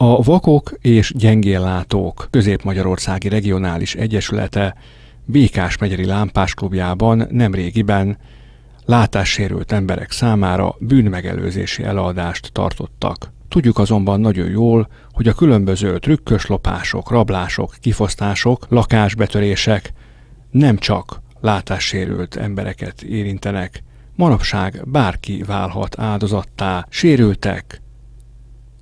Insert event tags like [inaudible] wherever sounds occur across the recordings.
A Vakok és Gyengéllátók Közép-Magyarországi Regionális Egyesülete Békás megyeri Klubjában nemrégiben látássérült emberek számára bűnmegelőzési eladást tartottak. Tudjuk azonban nagyon jól, hogy a különböző trükkös lopások, rablások, kifosztások, lakásbetörések nem csak látássérült embereket érintenek. Manapság bárki válhat áldozattá, sérültek,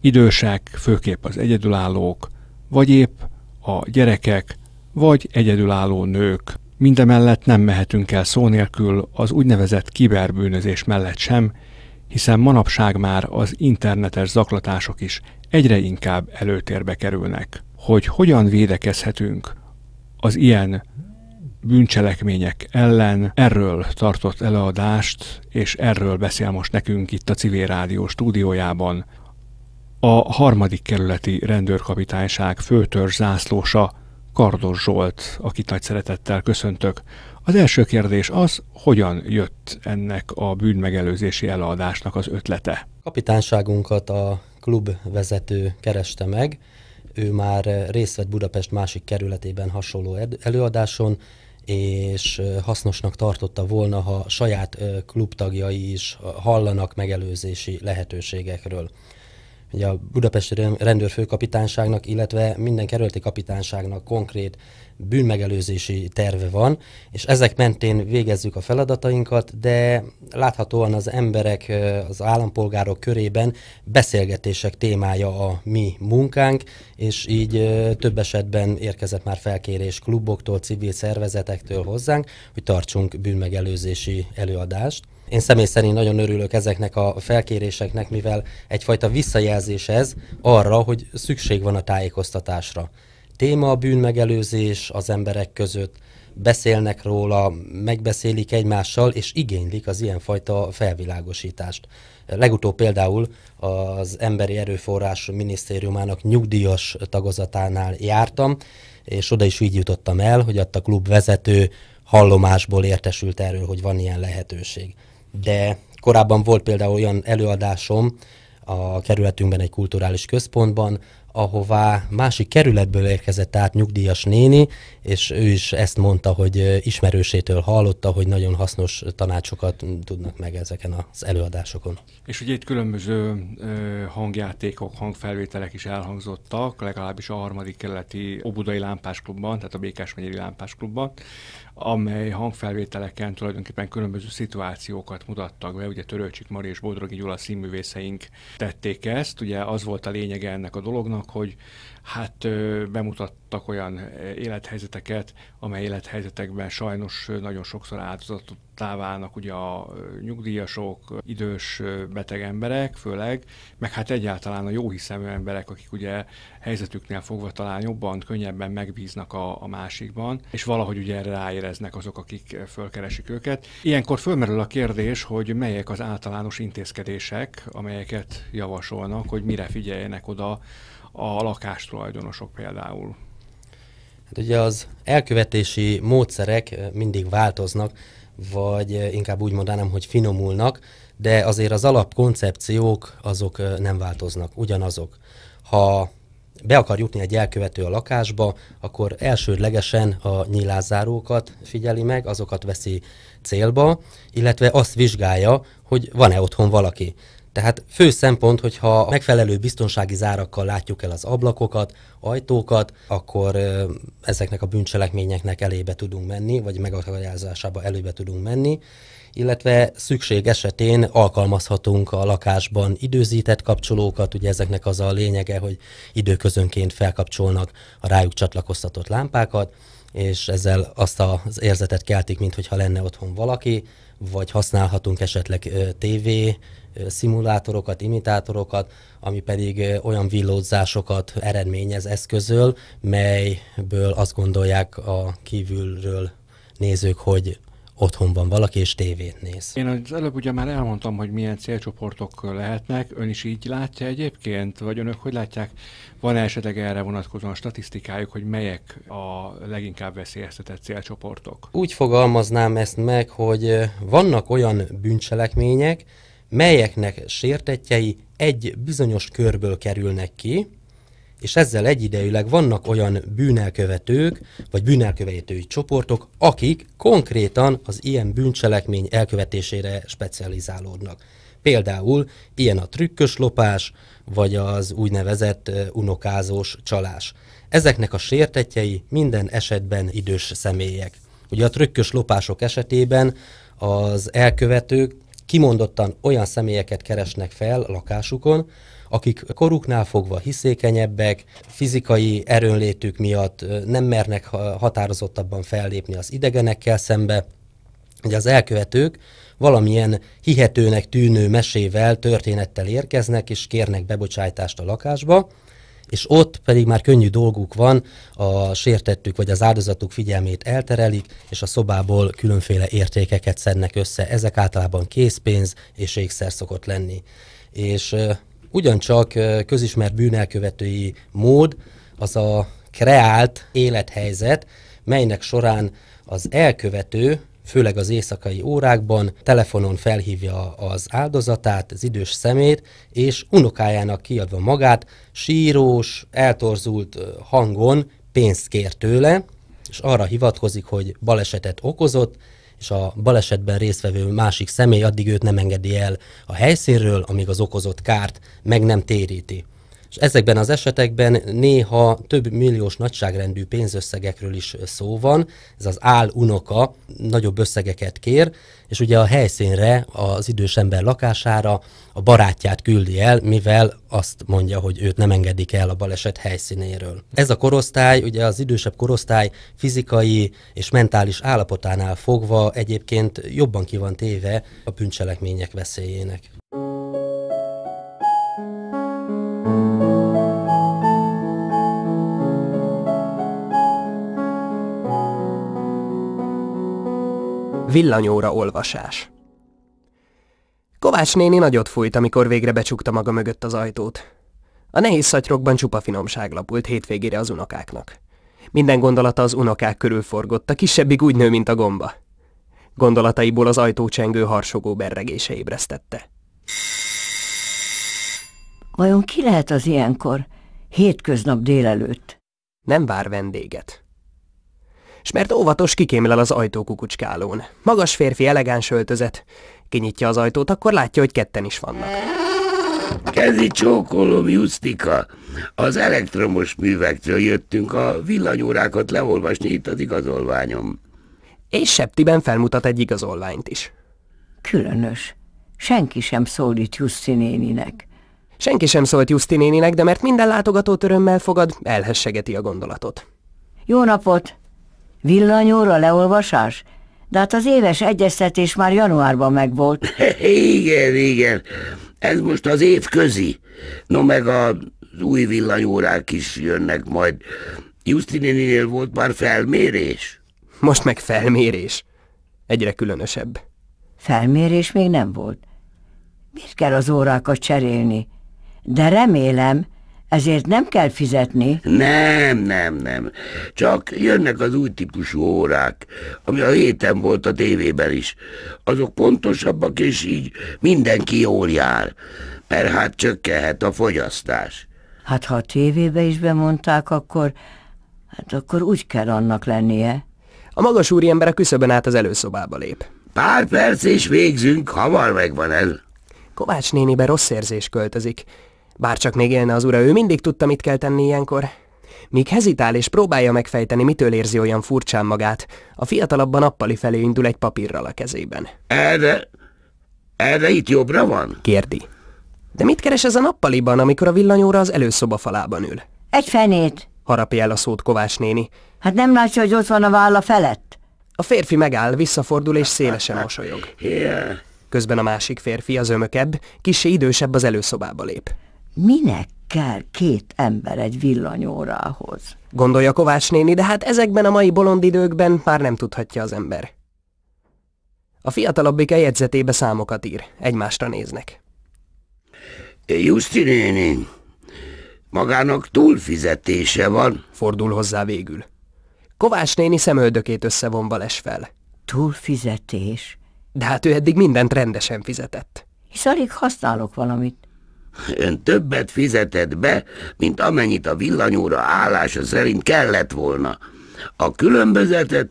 idősek, főképp az egyedülállók, vagy épp a gyerekek, vagy egyedülálló nők. Mindemellett nem mehetünk el szó nélkül az úgynevezett kiberbűnözés mellett sem, hiszen manapság már az internetes zaklatások is egyre inkább előtérbe kerülnek. Hogy hogyan védekezhetünk az ilyen bűncselekmények ellen, erről tartott előadást, és erről beszél most nekünk itt a Civil Rádió stúdiójában a harmadik kerületi rendőrkapitányság főtörzs zászlósa Kardos Zsolt, akit nagy szeretettel köszöntök. Az első kérdés az, hogyan jött ennek a bűnmegelőzési eladásnak az ötlete? Kapitányságunkat a klub vezető kereste meg, ő már részt vett Budapest másik kerületében hasonló előadáson, és hasznosnak tartotta volna, ha saját klubtagjai is hallanak megelőzési lehetőségekről ugye a Budapesti rendőrfőkapitányságnak, illetve minden kerületi kapitányságnak konkrét bűnmegelőzési terve van, és ezek mentén végezzük a feladatainkat, de láthatóan az emberek, az állampolgárok körében beszélgetések témája a mi munkánk, és így több esetben érkezett már felkérés kluboktól, civil szervezetektől hozzánk, hogy tartsunk bűnmegelőzési előadást. Én személy szerint nagyon örülök ezeknek a felkéréseknek, mivel egyfajta visszajelzés érzés ez arra, hogy szükség van a tájékoztatásra. Téma a bűnmegelőzés az emberek között, beszélnek róla, megbeszélik egymással, és igénylik az ilyenfajta felvilágosítást. Legutóbb például az Emberi Erőforrás Minisztériumának nyugdíjas tagozatánál jártam, és oda is így jutottam el, hogy ott a klub vezető hallomásból értesült erről, hogy van ilyen lehetőség. De korábban volt például olyan előadásom, a kerületünkben egy kulturális központban, ahová másik kerületből érkezett át nyugdíjas néni, és ő is ezt mondta, hogy ismerősétől hallotta, hogy nagyon hasznos tanácsokat tudnak meg ezeken az előadásokon. És ugye itt különböző hangjátékok, hangfelvételek is elhangzottak, legalábbis a harmadik kerületi Obudai Lámpásklubban, tehát a Békás megyeri Lámpásklubban, amely hangfelvételeken tulajdonképpen különböző szituációkat mutattak be, ugye Törőcsik Mari és Bodrogi Gyula színművészeink tették ezt, ugye az volt a lényege ennek a dolognak, hogy hát bemutattak olyan élethelyzeteket, amely élethelyzetekben sajnos nagyon sokszor áldozattá válnak ugye a nyugdíjasok, idős beteg emberek főleg, meg hát egyáltalán a hiszemű emberek, akik ugye helyzetüknél fogva talán jobban, könnyebben megbíznak a, a másikban, és valahogy ugye erre ráéreznek azok, akik fölkeresik őket. Ilyenkor fölmerül a kérdés, hogy melyek az általános intézkedések, amelyeket javasolnak, hogy mire figyeljenek oda a lakástulajdonosok például? Hát ugye az elkövetési módszerek eh, mindig változnak, vagy eh, inkább úgy mondanám, hogy finomulnak, de azért az alapkoncepciók azok eh, nem változnak, ugyanazok. Ha be akar jutni egy elkövető a lakásba, akkor elsődlegesen a nyilázárókat figyeli meg, azokat veszi célba, illetve azt vizsgálja, hogy van-e otthon valaki. Tehát fő szempont, hogyha megfelelő biztonsági zárakkal látjuk el az ablakokat, ajtókat, akkor ezeknek a bűncselekményeknek elébe tudunk menni, vagy megakadályozásába előbe tudunk menni, illetve szükség esetén alkalmazhatunk a lakásban időzített kapcsolókat, ugye ezeknek az a lényege, hogy időközönként felkapcsolnak a rájuk csatlakoztatott lámpákat, és ezzel azt az érzetet keltik, mintha lenne otthon valaki, vagy használhatunk esetleg TV szimulátorokat, imitátorokat, ami pedig olyan villódzásokat eredményez eszközöl, melyből azt gondolják a kívülről nézők, hogy otthon van valaki és tévét néz. Én az előbb ugye már elmondtam, hogy milyen célcsoportok lehetnek. Ön is így látja egyébként, vagy önök hogy látják? Van -e esetleg erre vonatkozóan statisztikájuk, hogy melyek a leginkább veszélyeztetett célcsoportok? Úgy fogalmaznám ezt meg, hogy vannak olyan bűncselekmények, melyeknek sértetjei egy bizonyos körből kerülnek ki, és ezzel egyidejűleg vannak olyan bűnelkövetők, vagy bűnelkövetői csoportok, akik konkrétan az ilyen bűncselekmény elkövetésére specializálódnak. Például ilyen a trükkös lopás, vagy az úgynevezett unokázós csalás. Ezeknek a sértetjei minden esetben idős személyek. Ugye a trükkös lopások esetében az elkövetők kimondottan olyan személyeket keresnek fel lakásukon, akik koruknál fogva hiszékenyebbek, fizikai erőnlétük miatt nem mernek határozottabban fellépni az idegenekkel szembe, hogy az elkövetők valamilyen hihetőnek tűnő mesével, történettel érkeznek, és kérnek bebocsájtást a lakásba, és ott pedig már könnyű dolguk van, a sértettük vagy az áldozatuk figyelmét elterelik, és a szobából különféle értékeket szednek össze. Ezek általában készpénz és ékszer szokott lenni. És Ugyancsak eh, közismert bűnelkövetői mód az a kreált élethelyzet, melynek során az elkövető, főleg az éjszakai órákban telefonon felhívja az áldozatát, az idős szemét, és unokájának kiadva magát, sírós, eltorzult eh, hangon pénzt kér tőle, és arra hivatkozik, hogy balesetet okozott, és a balesetben résztvevő másik személy addig őt nem engedi el a helyszínről, amíg az okozott kárt meg nem téríti. És ezekben az esetekben néha több milliós nagyságrendű pénzösszegekről is szó van, ez az áll unoka nagyobb összegeket kér, és ugye a helyszínre, az idős ember lakására a barátját küldi el, mivel azt mondja, hogy őt nem engedik el a baleset helyszínéről. Ez a korosztály, ugye az idősebb korosztály fizikai és mentális állapotánál fogva egyébként jobban ki van téve a bűncselekmények veszélyének. villanyóra olvasás. Kovács néni nagyot fújt, amikor végre becsukta maga mögött az ajtót. A nehéz szatyrokban csupa finomság lapult hétvégére az unokáknak. Minden gondolata az unokák körül forgott, a kisebbik úgy nő, mint a gomba. Gondolataiból az ajtócsengő harsogó berregése ébresztette. Vajon ki lehet az ilyenkor, hétköznap délelőtt? Nem vár vendéget és mert óvatos kikémlel az ajtó kukucskálón. Magas férfi elegáns öltözet. Kinyitja az ajtót, akkor látja, hogy ketten is vannak. Kezi csókolom, Justika! Az elektromos művektől jöttünk a villanyórákat leolvasni itt az igazolványom. És septiben felmutat egy igazolványt is. Különös. Senki sem szólít Justi néninek. Senki sem szólt Justi néninek, de mert minden látogatót örömmel fogad, elhessegeti a gondolatot. Jó napot! Villanyóra leolvasás? De hát az éves egyeztetés már januárban megvolt. [laughs] Igen, igen. Ez most az év közi. No meg a új villanyórák is jönnek majd. Justininél volt már felmérés? Most meg felmérés. Egyre különösebb. Felmérés még nem volt. Miért kell az órákat cserélni? De remélem, ezért nem kell fizetni? Nem, nem, nem. Csak jönnek az új típusú órák, ami a héten volt a tévében is. Azok pontosabbak, és így mindenki jól jár. Mert hát csökkenhet a fogyasztás. Hát ha a tévébe is bemondták, akkor... Hát akkor úgy kell annak lennie. A magas úriember a küszöbön át az előszobába lép. Pár perc és végzünk, hamar megvan ez. Kovács néniben rossz érzés költözik csak még élne az ura, ő mindig tudta, mit kell tenni ilyenkor. Míg hezitál és próbálja megfejteni, mitől érzi olyan furcsán magát, a fiatalabban nappali felé indul egy papírral a kezében. Erre... erre itt jobbra van? Kérdi. De mit keres ez a nappaliban, amikor a villanyóra az előszoba falában ül? Egy fenét. Harapja el a szót Kovás néni. Hát nem látja, hogy ott van a válla felett? A férfi megáll, visszafordul és szélesen mosolyog. Yeah. Közben a másik férfi, az ömökebb, kissé idősebb az előszobába lép. Minek kell két ember egy villanyórához? Gondolja Kovács néni, de hát ezekben a mai bolond időkben már nem tudhatja az ember. A fiatalabbik a jegyzetébe számokat ír, egymásra néznek. Justi néni, magának túlfizetése van. Fordul hozzá végül. Kovács néni szemöldökét összevonva les fel. Túlfizetés? De hát ő eddig mindent rendesen fizetett. Hisz alig használok valamit. Ön többet fizetett be, mint amennyit a villanyóra állása szerint kellett volna. A különbözetet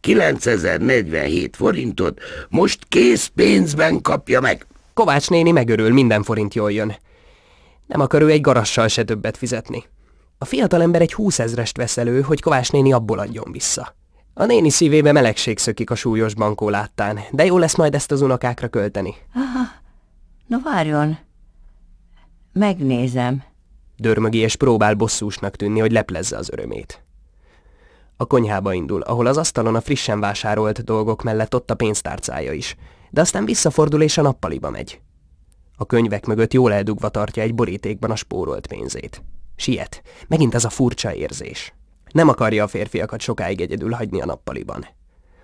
9047 forintot most kész pénzben kapja meg. Kovács néni megörül, minden forint jól jön. Nem akar ő egy garassal se többet fizetni. A fiatalember egy húszezrest vesz elő, hogy Kovács néni abból adjon vissza. A néni szívébe melegség szökik a súlyos bankó láttán, de jó lesz majd ezt az unokákra költeni. Aha, na várjon, Megnézem. Dörmögi és próbál bosszúsnak tűnni, hogy leplezze az örömét. A konyhába indul, ahol az asztalon a frissen vásárolt dolgok mellett ott a pénztárcája is, de aztán visszafordul és a nappaliba megy. A könyvek mögött jól eldugva tartja egy borítékban a spórolt pénzét. Siet, megint ez a furcsa érzés. Nem akarja a férfiakat sokáig egyedül hagyni a nappaliban.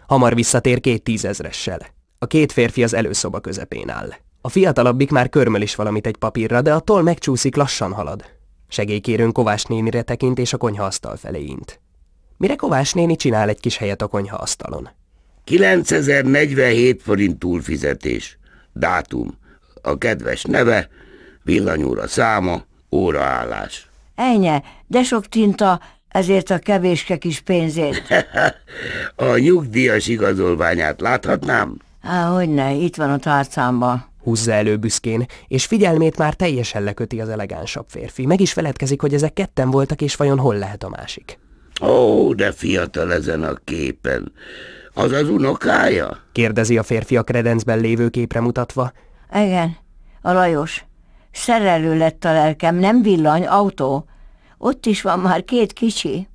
Hamar visszatér két tízezressel. A két férfi az előszoba közepén áll. A fiatalabbik már körmöl is valamit egy papírra, de a toll megcsúszik, lassan halad. Segélykérőn Kovás nénire tekint és a konyhaasztal felé int. Mire Kovás néni csinál egy kis helyet a konyhaasztalon. 9047 forint túlfizetés. Dátum. A kedves neve, villanyúra száma, óraállás. Ennyi, de sok tinta, ezért a kevéske kis pénzért. [laughs] a nyugdíjas igazolványát láthatnám? Há, hogyne, itt van a tárcámban húzza elő büszkén, és figyelmét már teljesen leköti az elegánsabb férfi. Meg is feledkezik, hogy ezek ketten voltak, és vajon hol lehet a másik. Ó, de fiatal ezen a képen. Az az unokája? Kérdezi a férfi a kredencben lévő képre mutatva. Igen, a Lajos. Szerelő lett a lelkem, nem villany, autó. Ott is van már két kicsi.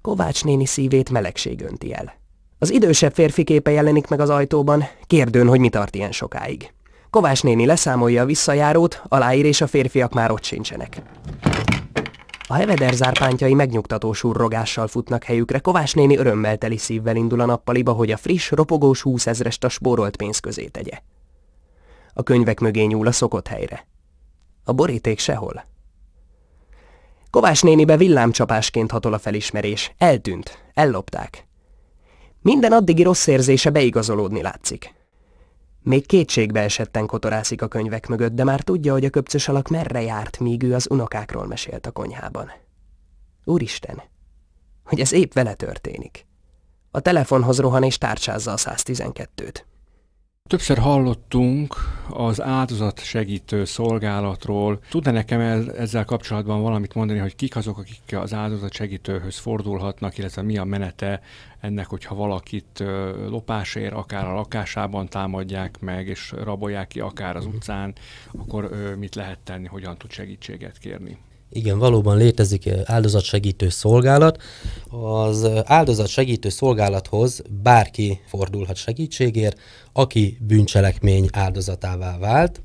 Kovács néni szívét melegség önti el. Az idősebb férfi képe jelenik meg az ajtóban, kérdőn, hogy mi tart ilyen sokáig. Kovás néni leszámolja a visszajárót, aláír és a férfiak már ott sincsenek. A zárpántjai megnyugtató surrogással futnak helyükre, Kovás néni örömmel teli szívvel indul a nappaliba, hogy a friss, ropogós húszezrest a spórolt pénz közé tegye. A könyvek mögé nyúl a szokott helyre. A boríték sehol. Kovás nénibe villámcsapásként hatol a felismerés. Eltűnt, ellopták. Minden addigi rossz érzése beigazolódni látszik. Még kétségbe esetten kotorászik a könyvek mögött, de már tudja, hogy a köpcös alak merre járt, míg ő az unokákról mesélt a konyhában. Úristen, hogy ez épp vele történik. A telefonhoz rohan és tárcsázza a 112-t. Többször hallottunk az áldozat segítő szolgálatról. Tudna nekem ezzel kapcsolatban valamit mondani, hogy kik azok, akik az áldozat segítőhöz fordulhatnak, illetve mi a menete ennek, hogyha valakit lopásért, akár a lakásában támadják meg, és rabolják ki akár az mhm. utcán, akkor mit lehet tenni, hogyan tud segítséget kérni? Igen, valóban létezik eh, áldozatsegítő szolgálat. Az eh, áldozatsegítő szolgálathoz bárki fordulhat segítségért, aki bűncselekmény áldozatává vált,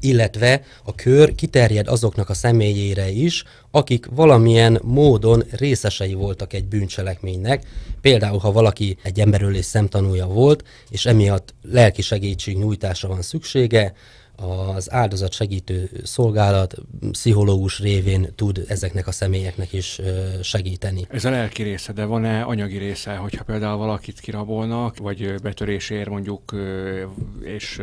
illetve a kör kiterjed azoknak a személyére is, akik valamilyen módon részesei voltak egy bűncselekménynek, például ha valaki egy emberölés szemtanúja volt, és emiatt lelki segítség nyújtása van szüksége, az áldozat segítő szolgálat pszichológus révén tud ezeknek a személyeknek is segíteni. Ez a lelki része, de van-e anyagi része, hogyha például valakit kirabolnak, vagy betörésért mondjuk, és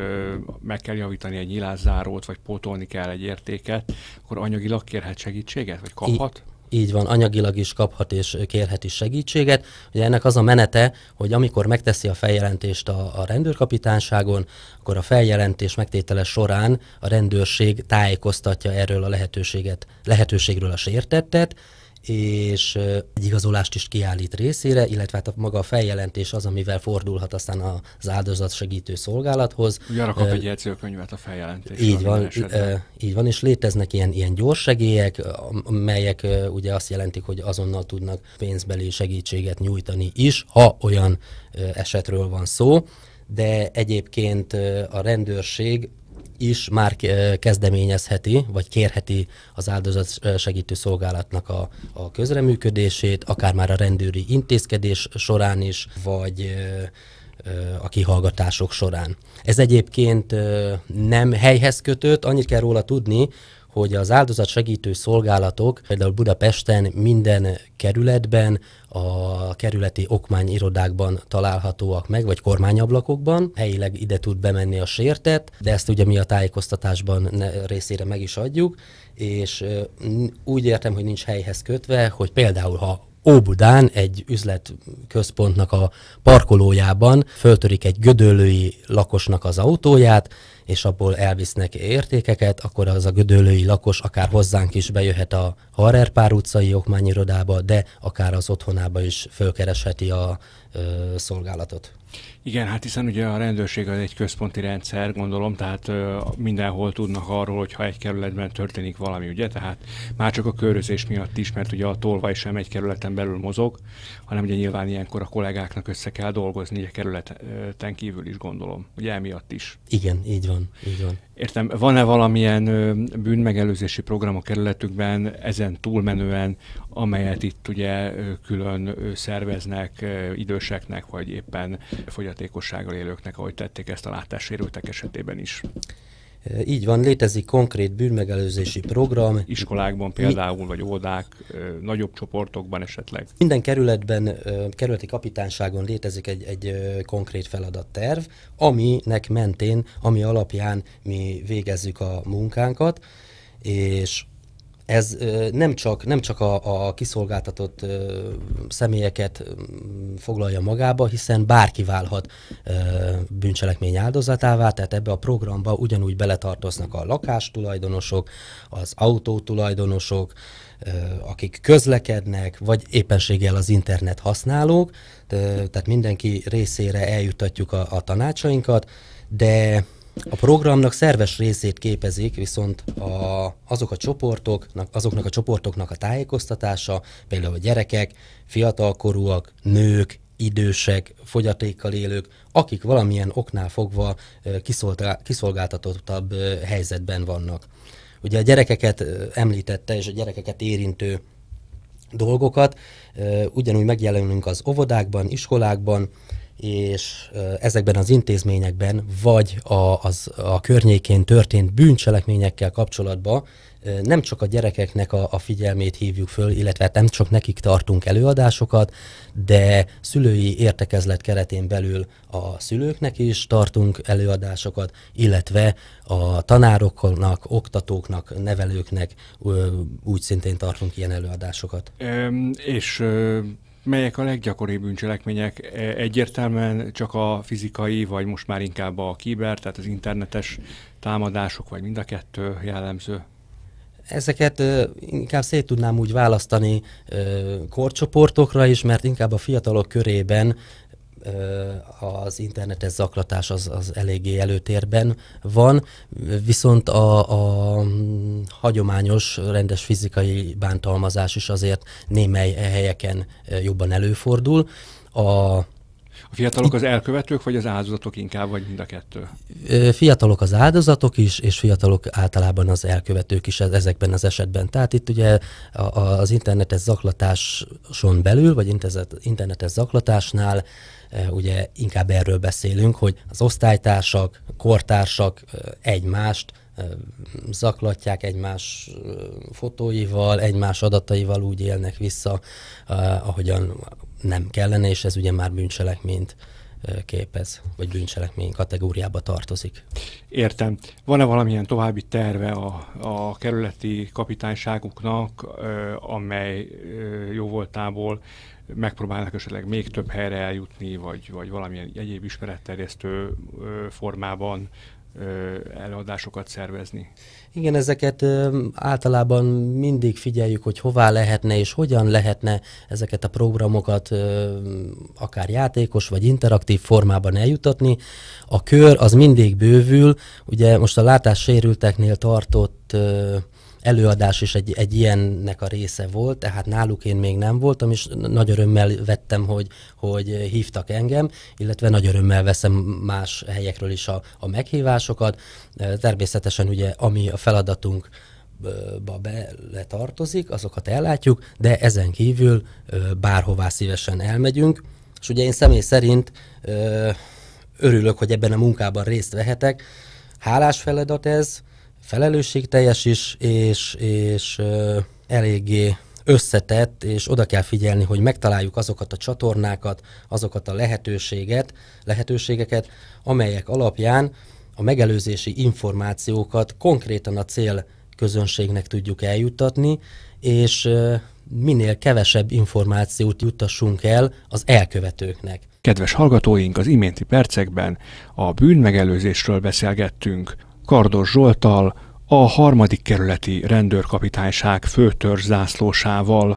meg kell javítani egy nyilázzárót, vagy pótolni kell egy értéket, akkor anyagilag kérhet segítséget, vagy kaphat? I- így van, anyagilag is kaphat és kérhet is segítséget. Ugye ennek az a menete, hogy amikor megteszi a feljelentést a, a rendőrkapitányságon, akkor a feljelentés megtétele során a rendőrség tájékoztatja erről a lehetőséget, lehetőségről a sértettet, és egy igazolást is kiállít részére, illetve hát a maga a feljelentés az, amivel fordulhat aztán az áldozat segítő szolgálathoz. Ugye a kap egy jegyzőkönyvet a feljelentés. Így van, így van, és léteznek ilyen, ilyen gyors segélyek, amelyek ugye azt jelentik, hogy azonnal tudnak pénzbeli segítséget nyújtani is, ha olyan esetről van szó, de egyébként a rendőrség is már eh, kezdeményezheti, vagy kérheti az áldozat segítő szolgálatnak a, a közreműködését, akár már a rendőri intézkedés során is, vagy eh, eh, a kihallgatások során. Ez egyébként nem helyhez kötött, annyit kell róla tudni, hogy az áldozat segítő szolgálatok például Budapesten minden kerületben, a kerületi okmányirodákban találhatóak meg, vagy kormányablakokban. Helyileg ide tud bemenni a sértet, de ezt ugye mi a tájékoztatásban részére meg is adjuk, és úgy értem, hogy nincs helyhez kötve, hogy például ha Óbudán egy üzletközpontnak a parkolójában föltörik egy gödölői lakosnak az autóját, és abból elvisznek értékeket, akkor az a gödölői lakos akár hozzánk is bejöhet a Harer pár utcai okmányirodába, de akár az otthonába is fölkeresheti a ö, szolgálatot. Igen, hát hiszen ugye a rendőrség az egy központi rendszer, gondolom, tehát ö, mindenhol tudnak arról, hogyha egy kerületben történik valami, ugye? Tehát már csak a körözés miatt is, mert ugye a tolvaj sem egy kerületen belül mozog, hanem ugye nyilván ilyenkor a kollégáknak össze kell dolgozni, egy kerületen kívül is gondolom, ugye emiatt is. Igen, így van, így van. Értem, van-e valamilyen bűnmegelőzési program a kerületükben ezen túlmenően, amelyet itt ugye külön szerveznek időseknek, vagy éppen fogyasztóknak? fogyatékossággal élőknek, ahogy tették ezt a látássérültek esetében is. E, így van, létezik konkrét bűnmegelőzési program. Iskolákban például, vagy oldák, e, nagyobb csoportokban esetleg. Minden kerületben, e, kerületi kapitányságon létezik egy, egy konkrét feladatterv, aminek mentén, ami alapján mi végezzük a munkánkat, és ez nem csak, nem csak a, a kiszolgáltatott személyeket foglalja magába, hiszen bárki válhat bűncselekmény áldozatává, tehát ebbe a programba ugyanúgy beletartoznak a lakástulajdonosok, az autótulajdonosok, akik közlekednek, vagy éppenséggel az internet használók, tehát mindenki részére eljutatjuk a, a tanácsainkat, de a programnak szerves részét képezik viszont a, azok a csoportoknak, azoknak a csoportoknak a tájékoztatása, például a gyerekek, fiatalkorúak, nők, idősek, fogyatékkal élők, akik valamilyen oknál fogva kiszolgáltatottabb helyzetben vannak. Ugye a gyerekeket említette, és a gyerekeket érintő dolgokat ugyanúgy megjelenünk az óvodákban, iskolákban, és ezekben az intézményekben, vagy a, az, a környékén történt bűncselekményekkel kapcsolatban nem csak a gyerekeknek a, a figyelmét hívjuk föl, illetve hát nem csak nekik tartunk előadásokat, de szülői értekezlet keretén belül a szülőknek is tartunk előadásokat, illetve a tanároknak, oktatóknak, nevelőknek úgy szintén tartunk ilyen előadásokat. És melyek a leggyakoribb bűncselekmények? E, egyértelműen csak a fizikai, vagy most már inkább a kiber, tehát az internetes támadások, vagy mind a kettő jellemző? Ezeket inkább szét tudnám úgy választani korcsoportokra is, mert inkább a fiatalok körében az internetes zaklatás az, az eléggé előtérben van, viszont a, a mm, hagyományos, rendes fizikai bántalmazás is azért némely helyeken jobban előfordul. A a fiatalok az elkövetők, vagy az áldozatok inkább, vagy mind a kettő? Fiatalok az áldozatok is, és fiatalok általában az elkövetők is e-, ezekben az esetben. Tehát itt ugye az internetes zaklatáson belül, vagy internetes zaklatásnál ugye inkább erről beszélünk, hogy az osztálytársak, kortársak egymást zaklatják egymás fotóival, egymás adataival úgy élnek vissza, ahogyan nem kellene, és ez ugye már bűncselekményt képez, vagy bűncselekmény kategóriába tartozik. Értem. Van-e valamilyen további terve a, a kerületi kapitányságuknak, amely jóvoltából megpróbálnak esetleg még több helyre eljutni, vagy, vagy valamilyen egyéb ismeretterjesztő formában előadásokat szervezni. Igen, ezeket általában mindig figyeljük, hogy hová lehetne és hogyan lehetne ezeket a programokat akár játékos vagy interaktív formában eljutatni. A kör az mindig bővül, ugye most a látássérülteknél tartott előadás is egy, egy ilyennek a része volt, tehát náluk én még nem voltam, és nagy örömmel vettem, hogy, hogy hívtak engem, illetve nagy örömmel veszem más helyekről is a, a meghívásokat. Természetesen ugye, ami a feladatunk, ba tartozik, azokat ellátjuk, de ezen kívül bárhová szívesen elmegyünk. És ugye én személy szerint örülök, hogy ebben a munkában részt vehetek. Hálás feladat ez, felelősségteljes is, és, és eléggé összetett, és oda kell figyelni, hogy megtaláljuk azokat a csatornákat, azokat a lehetőséget, lehetőségeket, amelyek alapján a megelőzési információkat konkrétan a cél közönségnek tudjuk eljuttatni, és minél kevesebb információt juttassunk el az elkövetőknek. Kedves hallgatóink, az iménti percekben a bűnmegelőzésről beszélgettünk. Kardos Zsoltal, a harmadik kerületi rendőrkapitányság főtörzászlósával.